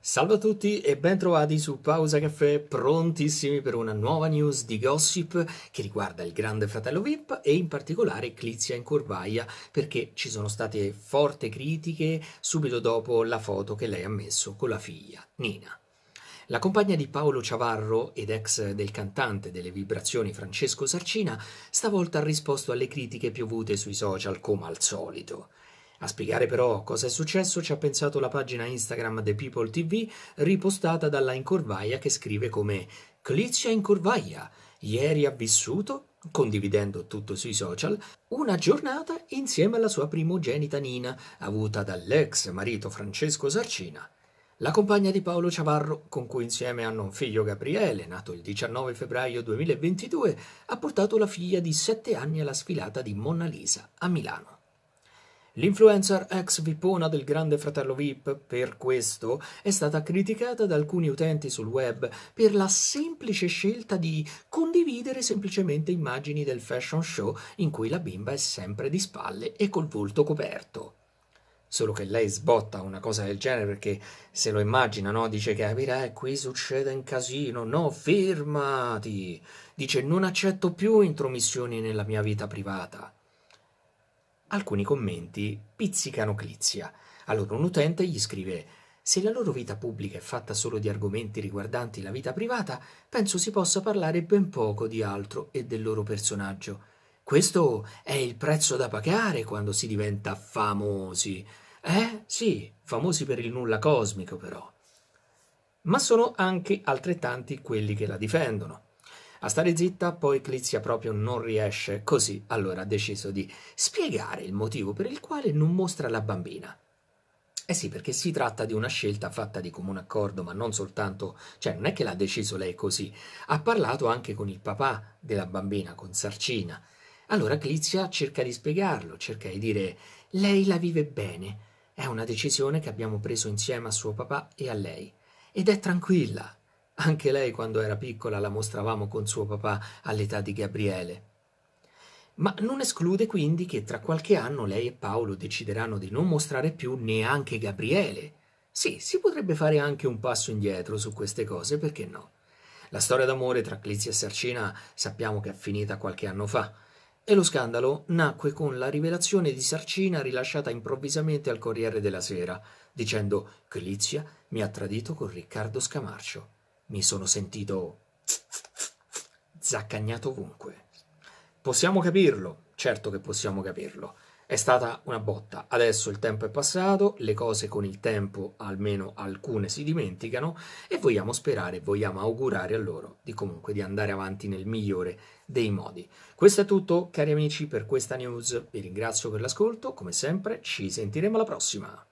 Salve a tutti e bentrovati su Pausa Caffè, prontissimi per una nuova news di gossip che riguarda il Grande Fratello VIP e in particolare Clizia in Corvaia perché ci sono state forti critiche subito dopo la foto che lei ha messo con la figlia Nina. La compagna di Paolo Ciavarro ed ex del cantante delle vibrazioni Francesco Sarcina stavolta ha risposto alle critiche piovute sui social come al solito. A spiegare però cosa è successo ci ha pensato la pagina Instagram The People TV ripostata dalla Incorvaia che scrive come Clizia Incorvaia ieri ha vissuto condividendo tutto sui social, una giornata insieme alla sua primogenita Nina, avuta dall'ex marito Francesco Sarcina. La compagna di Paolo Ciavarro, con cui insieme hanno un figlio Gabriele, nato il 19 febbraio 2022, ha portato la figlia di 7 anni alla sfilata di Monna Lisa a Milano. L'influencer ex Vipona del grande fratello VIP, per questo, è stata criticata da alcuni utenti sul web per la semplice scelta di condividere semplicemente immagini del fashion show in cui la bimba è sempre di spalle e col volto coperto. Solo che lei sbotta una cosa del genere perché se lo immagina, no? Dice che ah, eh, qui succede un casino, no, fermati! Dice non accetto più intromissioni nella mia vita privata. Alcuni commenti pizzicano Clizia. Allora un utente gli scrive se la loro vita pubblica è fatta solo di argomenti riguardanti la vita privata, penso si possa parlare ben poco di altro e del loro personaggio. Questo è il prezzo da pagare quando si diventa famosi. Eh sì, famosi per il nulla cosmico però. Ma sono anche altrettanti quelli che la difendono. A stare zitta poi Clizia proprio non riesce, così allora ha deciso di spiegare il motivo per il quale non mostra la bambina. Eh sì, perché si tratta di una scelta fatta di comune accordo, ma non soltanto, cioè non è che l'ha deciso lei così, ha parlato anche con il papà della bambina, con Sarcina. Allora Clizia cerca di spiegarlo, cerca di dire lei la vive bene, è una decisione che abbiamo preso insieme a suo papà e a lei, ed è tranquilla, anche lei quando era piccola la mostravamo con suo papà all'età di Gabriele. Ma non esclude quindi che tra qualche anno lei e Paolo decideranno di non mostrare più neanche Gabriele. Sì, si potrebbe fare anche un passo indietro su queste cose, perché no? La storia d'amore tra Clizia e Sarcina sappiamo che è finita qualche anno fa, e lo scandalo nacque con la rivelazione di Sarcina rilasciata improvvisamente al Corriere della Sera, dicendo Clizia mi ha tradito con Riccardo Scamarcio. Mi sono sentito zaccagnato ovunque. Possiamo capirlo, certo che possiamo capirlo. È stata una botta. Adesso il tempo è passato, le cose con il tempo, almeno alcune, si dimenticano e vogliamo sperare, vogliamo augurare a loro di comunque di andare avanti nel migliore dei modi. Questo è tutto, cari amici, per questa news. Vi ringrazio per l'ascolto, come sempre, ci sentiremo alla prossima.